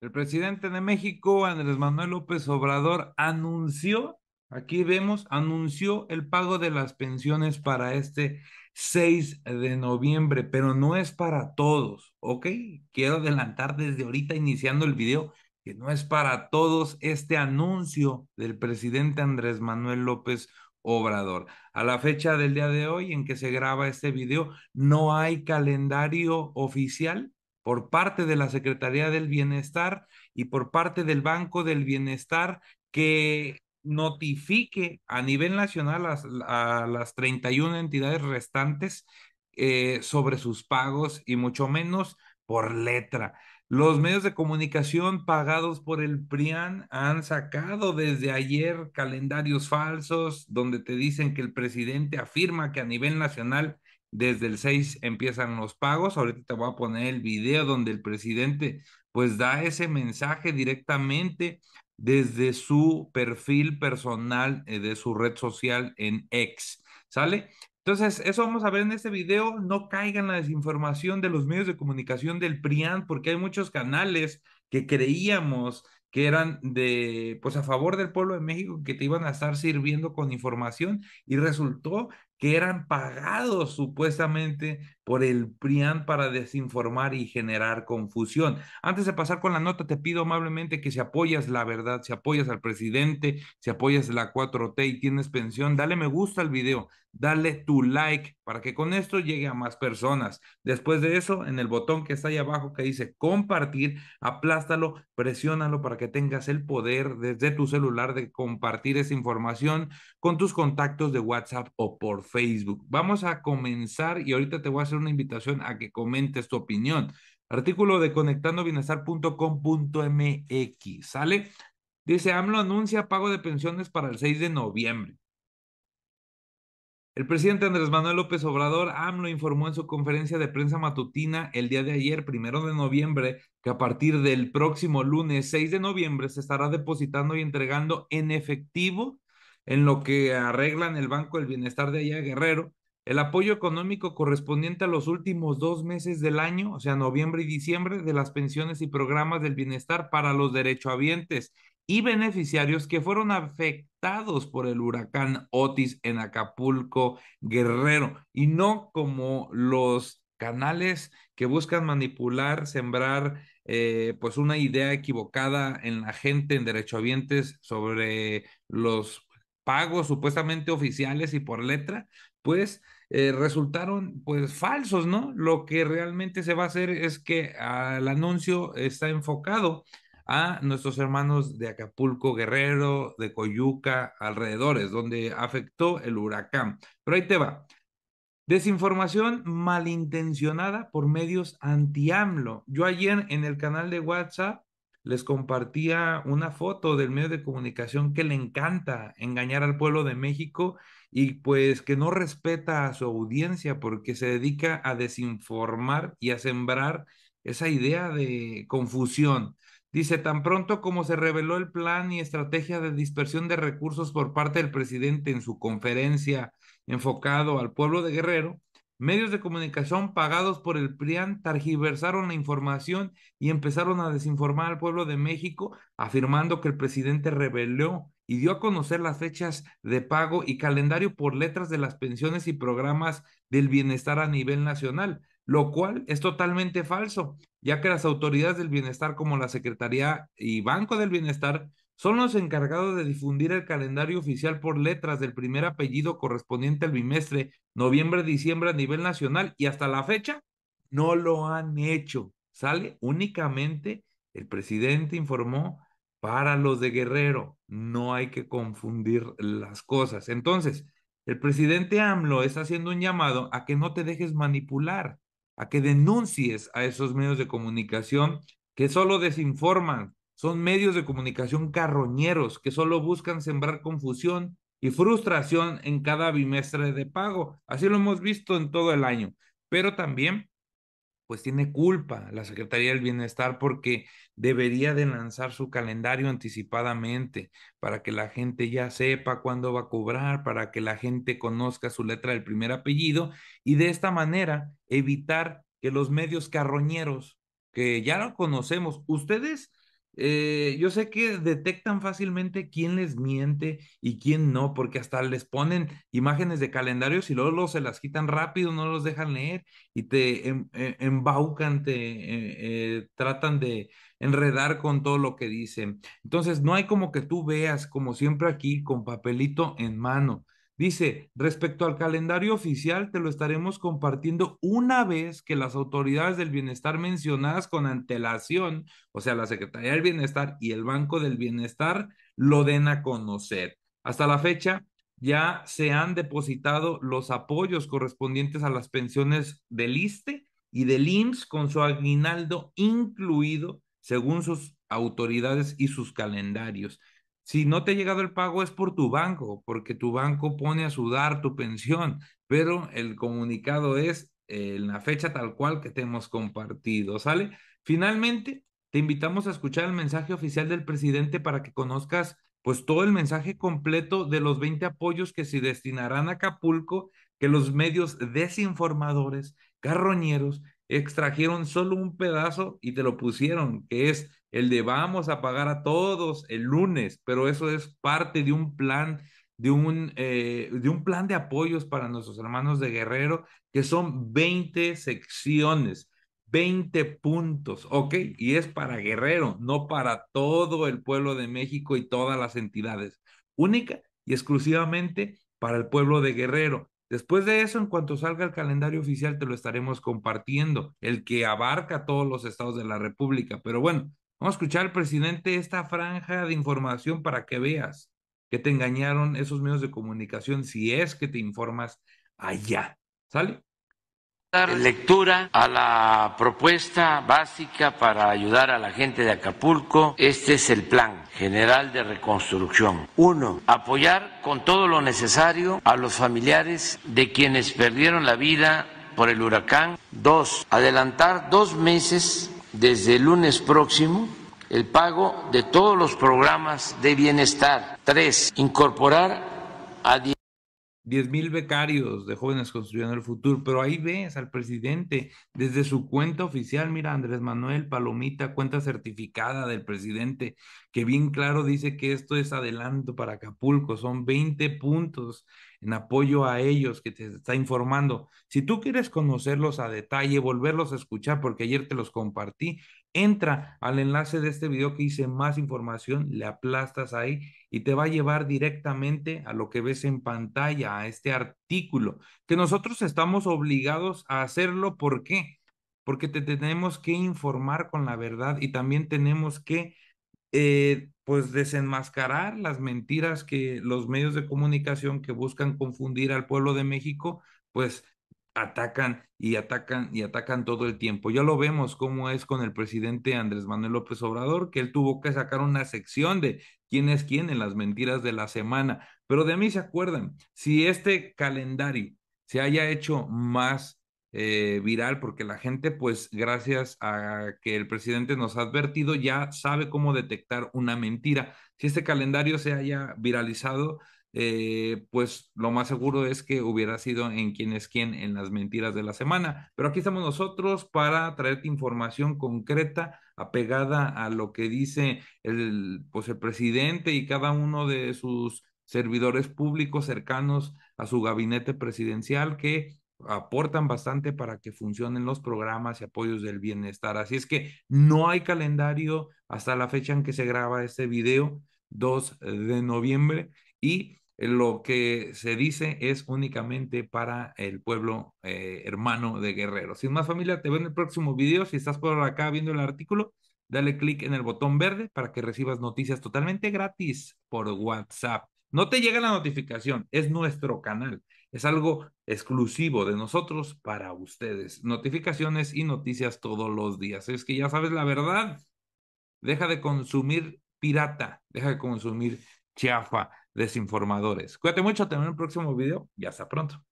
El presidente de México, Andrés Manuel López Obrador, anunció, aquí vemos, anunció el pago de las pensiones para este 6 de noviembre, pero no es para todos, ¿ok? Quiero adelantar desde ahorita iniciando el video que no es para todos este anuncio del presidente Andrés Manuel López Obrador. A la fecha del día de hoy en que se graba este video, no hay calendario oficial por parte de la Secretaría del Bienestar y por parte del Banco del Bienestar que notifique a nivel nacional a, las 31 entidades restantes eh, sobre sus pagos y mucho menos por letra. Los medios de comunicación pagados por el PRIAN han sacado desde ayer calendarios falsos donde te dicen que el presidente afirma que a nivel nacional desde el 6 empiezan los pagos. Ahorita te voy a poner el video donde el presidente pues da ese mensaje directamente desde su perfil personal eh, de su red social en X. ¿Sale? Entonces, eso vamos a ver en este video. No caigan la desinformación de los medios de comunicación del PRIAN, porque hay muchos canales que creíamos que eran de, pues a favor del pueblo de México, que te iban a estar sirviendo con información y resultó que eran pagados supuestamente por el PRIAN para desinformar y generar confusión. Antes de pasar con la nota, te pido amablemente que si apoyas la verdad, si apoyas al presidente, si apoyas la 4T y tienes pensión, dale me gusta al video, dale tu like para que con esto llegue a más personas. Después de eso, en el botón que está ahí abajo que dice compartir, aplástalo, presiónalo para que tengas el poder desde tu celular de compartir esa información con tus contactos de WhatsApp o por Facebook. Vamos a comenzar y ahorita te voy a hacer una invitación a que comentes tu opinión. Artículo de conectandobienestar.com.mx, ¿sale? Dice, AMLO anuncia pago de pensiones para el 6 de noviembre. El presidente Andrés Manuel López Obrador, AMLO, informó en su conferencia de prensa matutina el día de ayer, primero de noviembre, que a partir del próximo lunes 6 de noviembre se estará depositando y entregando en efectivo en lo que arreglan el Banco del Bienestar de allá Guerrero, el apoyo económico correspondiente a los últimos dos meses del año, o sea, noviembre y diciembre, de las pensiones y programas del bienestar para los derechohabientes y beneficiarios que fueron afectados por el huracán Otis en Acapulco, Guerrero, y no como los canales que buscan manipular, sembrar eh, pues una idea equivocada en la gente, en derechohabientes sobre los pagos supuestamente oficiales y por letra, pues eh, resultaron pues falsos, ¿no? Lo que realmente se va a hacer es que el anuncio está enfocado a nuestros hermanos de Acapulco, Guerrero, de Coyuca, alrededores, donde afectó el huracán. Pero ahí te va. Desinformación malintencionada por medios anti-AMLO. Yo ayer en el canal de WhatsApp les compartía una foto del medio de comunicación que le encanta engañar al pueblo de México y pues que no respeta a su audiencia porque se dedica a desinformar y a sembrar esa idea de confusión. Dice, tan pronto como se reveló el plan y estrategia de dispersión de recursos por parte del presidente en su conferencia enfocado al pueblo de Guerrero, Medios de comunicación pagados por el PRIAN targiversaron la información y empezaron a desinformar al pueblo de México, afirmando que el presidente rebeló y dio a conocer las fechas de pago y calendario por letras de las pensiones y programas del bienestar a nivel nacional, lo cual es totalmente falso, ya que las autoridades del bienestar como la Secretaría y Banco del Bienestar son los encargados de difundir el calendario oficial por letras del primer apellido correspondiente al bimestre noviembre, diciembre a nivel nacional y hasta la fecha no lo han hecho. Sale únicamente, el presidente informó, para los de Guerrero. No hay que confundir las cosas. Entonces, el presidente AMLO está haciendo un llamado a que no te dejes manipular, a que denuncies a esos medios de comunicación que solo desinforman. Son medios de comunicación carroñeros que solo buscan sembrar confusión y frustración en cada bimestre de pago. Así lo hemos visto en todo el año, pero también pues tiene culpa la Secretaría del Bienestar porque debería de lanzar su calendario anticipadamente para que la gente ya sepa cuándo va a cobrar, para que la gente conozca su letra del primer apellido y de esta manera evitar que los medios carroñeros que ya lo conocemos, ustedes eh, yo sé que detectan fácilmente quién les miente y quién no, porque hasta les ponen imágenes de calendarios y luego, se las quitan rápido, no los dejan leer y te em, eh, embaucan, te eh, tratan de enredar con todo lo que dicen. Entonces, no hay como que tú veas, como siempre aquí, con papelito en mano. Dice, respecto al calendario oficial, te lo estaremos compartiendo una vez que las autoridades del bienestar mencionadas con antelación, o sea, la Secretaría del Bienestar y el Banco del Bienestar, lo den a conocer. Hasta la fecha, ya se han depositado los apoyos correspondientes a las pensiones del ISTE y del IMSS con su aguinaldo incluido según sus autoridades y sus calendarios. Si no te ha llegado el pago es por tu banco, porque tu banco pone a sudar tu pensión, pero el comunicado es eh, en la fecha tal cual que te hemos compartido, ¿sale? Finalmente, te invitamos a escuchar el mensaje oficial del presidente para que conozcas pues todo el mensaje completo de los 20 apoyos que se destinarán a Acapulco, que los medios desinformadores, carroñeros extrajeron solo un pedazo y te lo pusieron, que es el de vamos a pagar a todos el lunes, pero eso es parte de un plan, de un, eh, de un plan de apoyos para nuestros hermanos de Guerrero, que son 20 secciones, 20 puntos, ¿ok? Y es para Guerrero, no para todo el pueblo de México y todas las entidades, única y exclusivamente para el pueblo de Guerrero. Después de eso, en cuanto salga el calendario oficial, te lo estaremos compartiendo, el que abarca todos los estados de la República. Pero bueno, vamos a escuchar al presidente esta franja de información para que veas que te engañaron esos medios de comunicación si es que te informas allá. ¿Sale? lectura a la propuesta básica para ayudar a la gente de Acapulco. Este es el plan general de reconstrucción. Uno, apoyar con todo lo necesario a los familiares de quienes perdieron la vida por el huracán. Dos, adelantar dos meses desde el lunes próximo el pago de todos los programas de bienestar. Tres, incorporar a mil becarios de jóvenes construyendo el futuro, pero ahí ves al presidente desde su cuenta oficial, mira Andrés Manuel Palomita, cuenta certificada del presidente, que bien claro dice que esto es adelanto para Acapulco, son 20 puntos en apoyo a ellos que te está informando. Si tú quieres conocerlos a detalle, volverlos a escuchar, porque ayer te los compartí, Entra al enlace de este video que hice más información, le aplastas ahí y te va a llevar directamente a lo que ves en pantalla, a este artículo, que nosotros estamos obligados a hacerlo. ¿Por qué? Porque te tenemos que informar con la verdad y también tenemos que, eh, pues, desenmascarar las mentiras que los medios de comunicación que buscan confundir al pueblo de México, pues atacan y atacan y atacan todo el tiempo. Ya lo vemos cómo es con el presidente Andrés Manuel López Obrador, que él tuvo que sacar una sección de quién es quién en las mentiras de la semana. Pero de mí se acuerdan, si este calendario se haya hecho más eh, viral, porque la gente, pues gracias a que el presidente nos ha advertido, ya sabe cómo detectar una mentira. Si este calendario se haya viralizado, eh, pues lo más seguro es que hubiera sido en quién es quién en las mentiras de la semana. Pero aquí estamos nosotros para traerte información concreta, apegada a lo que dice el, pues el presidente y cada uno de sus servidores públicos cercanos a su gabinete presidencial que aportan bastante para que funcionen los programas y apoyos del bienestar. Así es que no hay calendario hasta la fecha en que se graba este video, 2 eh, de noviembre, y lo que se dice es únicamente para el pueblo eh, hermano de Guerrero. Sin más familia, te veo en el próximo video. Si estás por acá viendo el artículo, dale clic en el botón verde para que recibas noticias totalmente gratis por WhatsApp. No te llega la notificación, es nuestro canal. Es algo exclusivo de nosotros para ustedes. Notificaciones y noticias todos los días. Es que ya sabes la verdad. Deja de consumir pirata, deja de consumir chafa desinformadores. Cuídate mucho, te en el próximo video y hasta pronto.